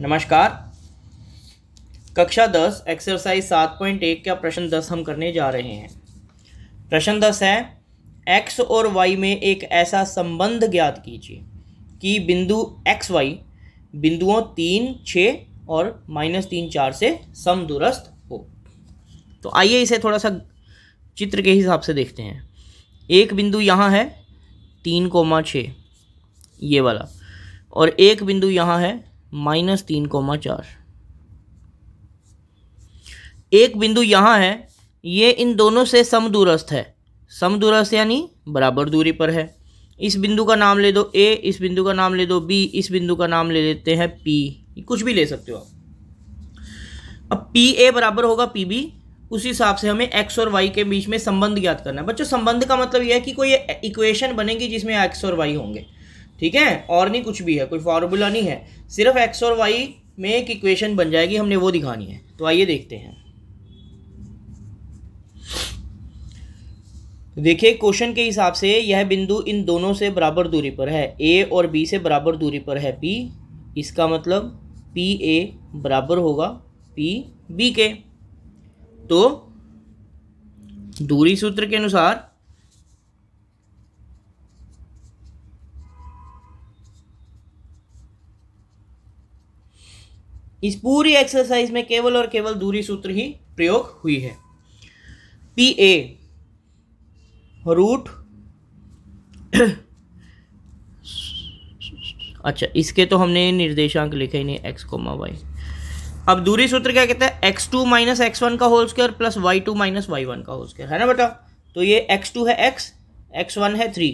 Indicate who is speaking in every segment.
Speaker 1: नमस्कार कक्षा दस एक्सरसाइज सात पॉइंट एक का प्रश्न दस हम करने जा रहे हैं प्रश्न दस है एक्स और वाई में एक ऐसा संबंध ज्ञात कीजिए कि बिंदु एक्स वाई बिंदुओं तीन छः और माइनस तीन चार से समदुरस्त हो तो आइए इसे थोड़ा सा चित्र के हिसाब से देखते हैं एक बिंदु यहाँ है तीन कोमा छः ये वाला और एक बिंदु यहाँ है माइनस तीन कोमा चार एक बिंदु यहाँ है ये इन दोनों से दूरस्थ है सम दूरस्थ यानी बराबर दूरी पर है इस बिंदु का नाम ले दो ए इस बिंदु का नाम ले दो बी इस बिंदु का नाम ले लेते हैं पी कुछ भी ले सकते हो आप अब पी ए बराबर होगा पी बी उस हिसाब से हमें एक्स और वाई के बीच में संबंध ज्ञात करना है बच्चों संबंध का मतलब यह है कि कोई इक्वेशन बनेगी जिसमें एक्स और वाई होंगे ठीक है और नहीं कुछ भी है कोई फार्मूला नहीं है सिर्फ एक्स और वाई में एक इक्वेशन बन जाएगी हमने वो दिखानी है तो आइए देखते हैं देखिए क्वेश्चन के हिसाब से यह बिंदु इन दोनों से बराबर दूरी पर है ए और बी से बराबर दूरी पर है पी इसका मतलब पी ए बराबर होगा पी बी के तो दूरी सूत्र के अनुसार इस पूरी एक्सरसाइज में केवल और केवल दूरी सूत्र ही प्रयोग हुई है पी ए रूट अच्छा इसके तो हमने निर्देशांक लिखे ही नहीं एक्स कोमा वाई अब दूरी सूत्र क्या कहता है X two minus X one का whole square plus Y two minus Y one का होल स्क्वायर है ना बेटा तो ये एक्स टू है एक्स एक्स वन है थ्री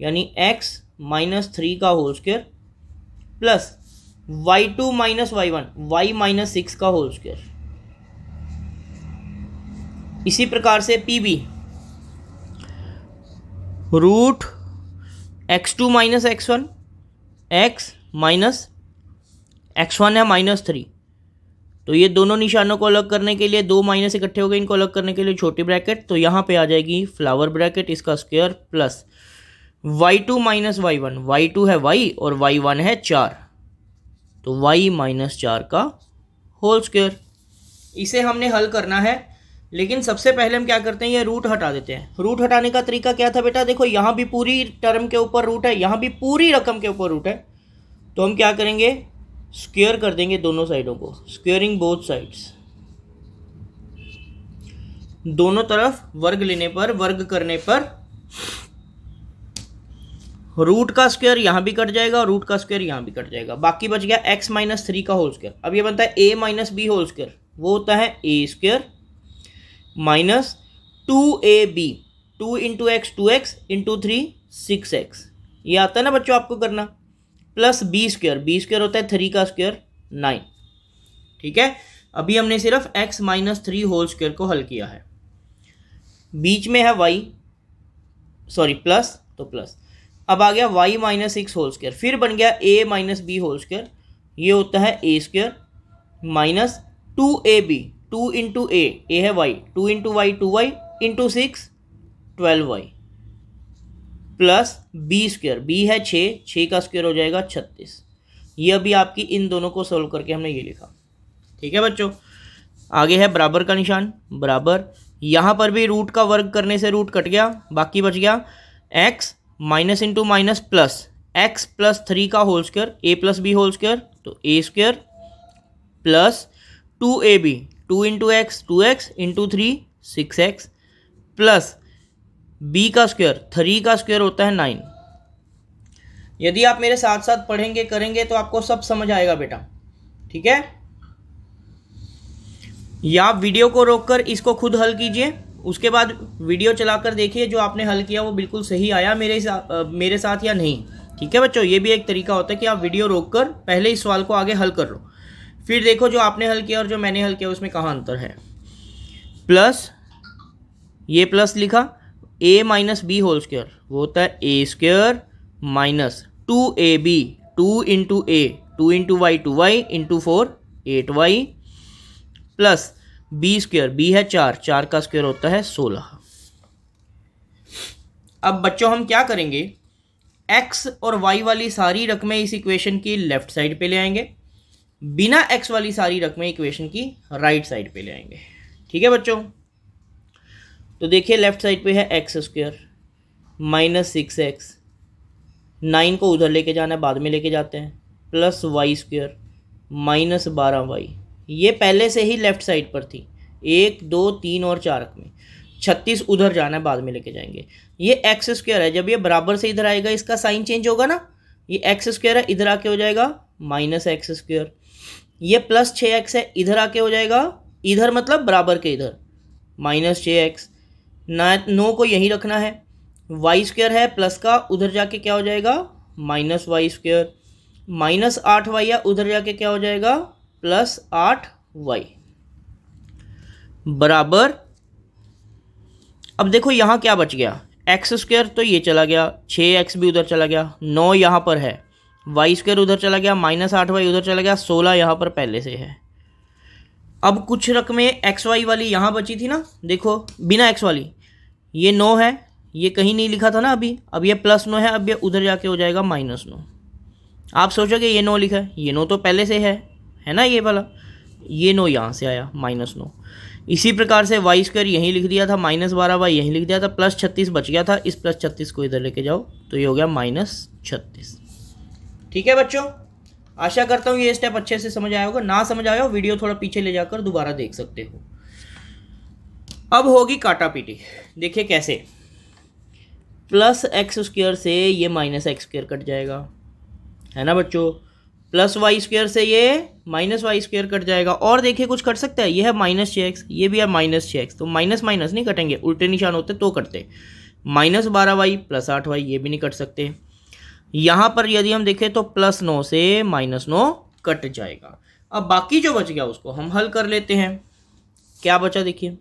Speaker 1: यानी एक्स माइनस थ्री का whole square plus Y two minus Y one Y minus six का होल स्क्वेयर इसी प्रकार से P B root X two minus X one X minus X one है minus three तो ये दोनों निशानों को अलग करने के लिए दो माइनस इकट्ठे हो गए इनको अलग करने के लिए छोटी ब्रैकेट तो यहाँ पे आ जाएगी फ्लावर ब्रैकेट इसका square plus Y two minus Y one Y two है वाई और वाई वन है चार तो वाई माइनस चार का होल स्क्वेयर इसे हमने हल करना है लेकिन सबसे पहले हम क्या करते हैं ये रूट हटा देते हैं रूट हटाने का तरीका क्या था बेटा देखो यहाँ भी पूरी टर्म के ऊपर रूट है यहाँ भी पूरी रकम के ऊपर रूट है तो हम क्या करेंगे स्क्वेयर कर देंगे दोनों साइडों को स्क्वेयरिंग बोथ साइड्स दोनों तरफ वर्ग लेने पर वर्ग करने पर रूट का स्क्वायर यहाँ भी कट जाएगा और रूट का स्क्वायर यहाँ भी कट जाएगा बाकी बच गया एक्स माइनस थ्री का होल स्क्वायर अब ये बनता है A minus B whole square वो होता है A square minus two A B two into X two X into three six X ये आता है ना बच्चों आपको करना plus B square B square होता है थ्री का स्क्वायर नाइन ठीक है अभी हमने सिर्फ X minus three whole square को हल किया है बीच में है वाई सॉरी प्लस तो प्लस अब आ गया Y minus X whole square फिर बन गया A minus B whole square ये होता है A square minus two A B two into A A है Y two into Y two Y into six twelve Y plus B square B है छः छः का स्क्वेयर हो जाएगा छत्तीस ये अभी आपकी इन दोनों को सोल्व करके हमने ये लिखा ठीक है बच्चों आगे है बराबर का निशान बराबर यहाँ पर भी रूट का वर्ग करने से रूट कट गया बाकी बच गया X minus into minus plus X plus three का whole square A plus B whole square तो A square plus two A B two into X two X into three six X plus B का square three का square होता है nine यदि आप मेरे साथ साथ पढ़ेंगे करेंगे तो आपको सब समझ आएगा बेटा ठीक है या वीडियो को रोककर इसको खुद हल कीजिए उसके बाद वीडियो चलाकर देखिए जो आपने हल किया वो बिल्कुल सही आया मेरे साथ मेरे साथ या नहीं ठीक है बच्चों ये भी एक तरीका होता है कि आप वीडियो रोक कर पहले इस सवाल को आगे हल कर लो फिर देखो जो आपने हल किया और जो मैंने हल किया उसमें कहाँ अंतर है प्लस ये प्लस लिखा A minus B whole square वो होता है A square minus two A B two into A two into Y two Y into four eight Y plus B square B है चार चार का स्क्वेयर होता है सोलह अब बच्चों हम क्या करेंगे एक्स और वाई वाली सारी रकमें इस इक्वेशन की लेफ्ट साइड पे ले आएंगे बिना एक्स वाली सारी रकमें इक्वेशन की राइट साइड पे ले आएंगे ठीक है बच्चों तो देखिए लेफ्ट साइड पे है X square minus six X nine को उधर लेके जाना है बाद में लेके जाते हैं प्लस वाई स्क्वेयर माइनस बारह वाई ये पहले से ही लेफ़्ट साइड पर थी एक दो तीन और चार में छत्तीस उधर जाना है बाद में लेके जाएंगे ये एक्स स्क्वायर है जब ये बराबर से इधर आएगा इसका साइन चेंज होगा ना ये एक्स स्क्वायर है इधर आके हो जाएगा माइनस एक्स स्क्वायर ये प्लस छः एक्स है इधर आके हो जाएगा इधर मतलब बराबर के इधर माइनस छः एक्स ना नो को यहीं रखना है वाई स्क्वायर है प्लस का उधर जाके क्या हो जाएगा माइनस वाई स्क्वायर माइनस आठ वाई है उधर जाके क्या हो जाएगा प्लस आठ वाई बराबर अब देखो यहाँ क्या बच गया एक्स स्क्वेयर तो ये चला गया छः एक्स भी उधर चला गया नौ यहाँ पर है वाई स्क्वेयर उधर चला गया माइनस आठ वाई उधर चला गया सोलह यहाँ पर पहले से है अब कुछ रकमें एक्स वाई वाली यहाँ बची थी ना देखो बिना एक्स वाली ये नौ है ये कहीं नहीं लिखा था ना अभी अब ये प्लस नौ है अब ये उधर जाके हो जाएगा माइनस नौ आप सोचोगे ये नौ लिखा है ये नौ तो पहले से है है ना ये वाला ये नो यहाँ से आया माइनस नो इसी प्रकार से वाई स्क्वायर यहीं लिख दिया था माइनस बारह वाई यहीं लिख दिया था प्लस छत्तीस बच गया था इस प्लस छत्तीस को इधर लेके जाओ तो ये हो गया माइनस छत्तीस ठीक है बच्चों आशा करता हूँ ये स्टेप अच्छे से समझ आया होगा ना समझ आया हो वीडियो थोड़ा पीछे ले जाकर दोबारा देख सकते हो अब होगी काटा पीटी देखिए कैसे प्लस एक्स स्क्र से ये माइनस एक्स स्क्र कट जाएगा है ना बच्चों प्लस वाई स्क्वेयर से ये माइनस वाई स्क्वेयर कट जाएगा और देखिए कुछ कट सकता है ये है माइनस छः एक्स ये भी है माइनस छः एक्स तो माइनस माइनस नहीं कटेंगे उल्टे निशान होते तो कटते माइनस बारह वाई प्लस आठ वाई ये भी नहीं कट सकते यहाँ पर यदि हम देखें तो प्लस नौ से माइनस नौ कट जाएगा अब बाकी जो बच गया उसको हम हल कर लेते हैं क्या बचा देखिए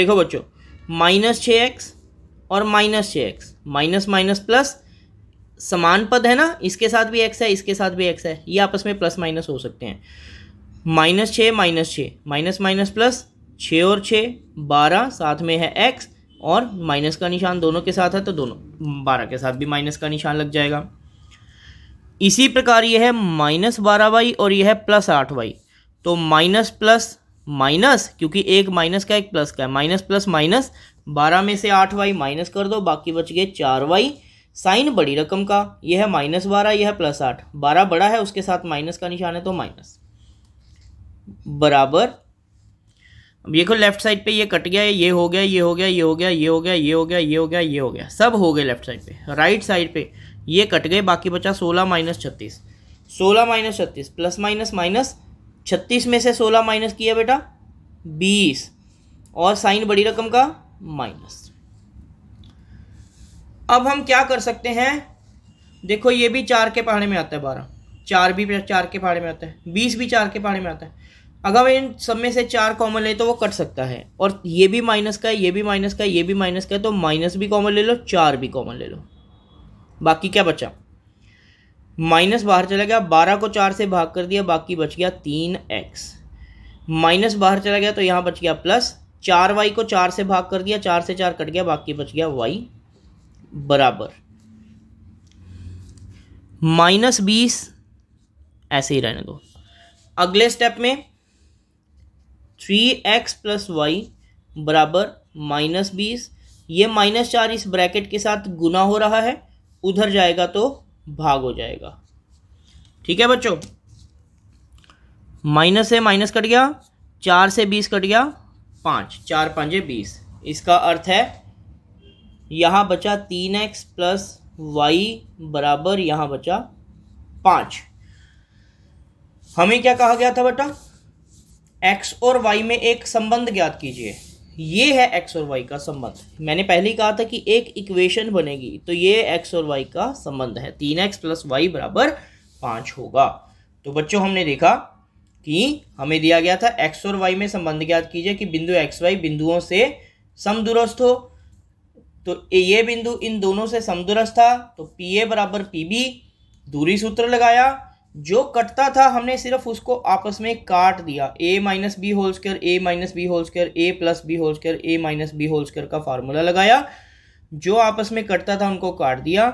Speaker 1: देखो बच्चों माइनस छः एक्स और माइनस छः एक्स माइनस माइनस प्लस समान पद है ना इसके साथ भी एक्स है इसके साथ भी एक्स है ये आपस में प्लस माइनस हो सकते हैं माइनस छः माइनस छः माइनस माइनस प्लस छः और छः बारह साथ में है एक्स और माइनस का निशान दोनों के साथ है तो दोनों बारह के साथ भी माइनस का निशान लग जाएगा इसी प्रकार यह है माइनस बारह वाई और यह है प्लस आठ वाई तो माइनस प्लस माइनस क्योंकि एक माइनस का एक प्लस का है माइनस प्लस माइनस बारह में से आठ वाई माइनस कर दो बाकी बच गए चार वाई साइन बड़ी रकम का यह है माइनस बारह यह है प्लस आठ बारह बड़ा है उसके साथ माइनस का निशान है तो माइनस बराबर अब देखो लेफ्ट साइड पे ये कट गया ये हो गया ये हो गया ये हो गया ये हो गया ये हो गया ये हो गया ये हो गया सब हो गए लेफ्ट साइड पे राइट साइड पे ये कट गए बाकी बचा सोलह माइनस छत्तीस सोलह माइनस छत्तीस प्लस माइनस माइनस छत्तीस में से सोलह माइनस किया बेटा बीस और साइन बड़ी रकम का माइनस अब हम क्या कर सकते हैं देखो ये भी चार के पहाड़े में आता है बारह चार भी चार के पहाड़े में आता है बीस भी चार के पहाड़े में आता है अगर इन सब में से चार कॉमन ले तो वो कट सकता है और ये भी माइनस का है ये भी माइनस का है ये भी माइनस का है तो माइनस भी कॉमन ले लो चार भी कॉमन ले लो बाकी क्या बचा माइनस बाहर चला गया बारह को चार से भाग कर दिया बाकी बच गया तीन एक्स माइनस बाहर चला गया तो यहाँ बच गया प्लस चार वाई को चार से भाग कर दिया चार से चार कट गया बाकी बच गया वाई बराबर माइनस बीस ऐसे ही रहने दो अगले स्टेप में थ्री एक्स प्लस वाई बराबर माइनस बीस ये माइनस चार इस ब्रैकेट के साथ गुना हो रहा है उधर जाएगा तो भाग हो जाएगा ठीक है बच्चों माइनस से माइनस कट गया चार से बीस कट गया पाँच चार पाँच बीस इसका अर्थ है यहाँ बचा तीन एक्स प्लस वाई बराबर यहाँ बचा पाँच हमें क्या कहा गया था बेटा एक्स और वाई में एक संबंध ज्ञात कीजिए ये है एक्स और वाई का संबंध मैंने पहले ही कहा था कि एक इक्वेशन बनेगी तो ये एक्स और वाई का संबंध है तीन एक्स प्लस वाई बराबर पाँच होगा तो बच्चों हमने देखा कि हमें दिया गया था एक्स और वाई में संबंध ज्ञात कीजिए कि बिंदु एक्स वाई बिंदुओं से समदुरुस्त हो तो ये बिंदु इन दोनों से समदुरस्त था तो पी ए बराबर पी बी दूरी सूत्र लगाया जो कटता था हमने सिर्फ उसको आपस में काट दिया A minus B whole square A minus B whole square A plus B whole square A minus B whole square का फार्मूला लगाया जो आपस में कटता था उनको काट दिया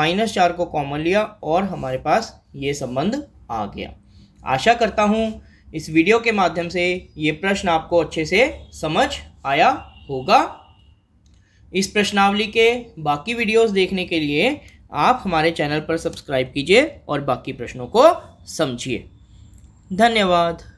Speaker 1: माइनस चार को कॉमन लिया और हमारे पास ये संबंध आ गया आशा करता हूँ इस वीडियो के माध्यम से ये प्रश्न आपको अच्छे से समझ आया होगा इस प्रश्नावली के बाकी वीडियोस देखने के लिए आप हमारे चैनल पर सब्सक्राइब कीजिए और बाकी प्रश्नों को समझिए धन्यवाद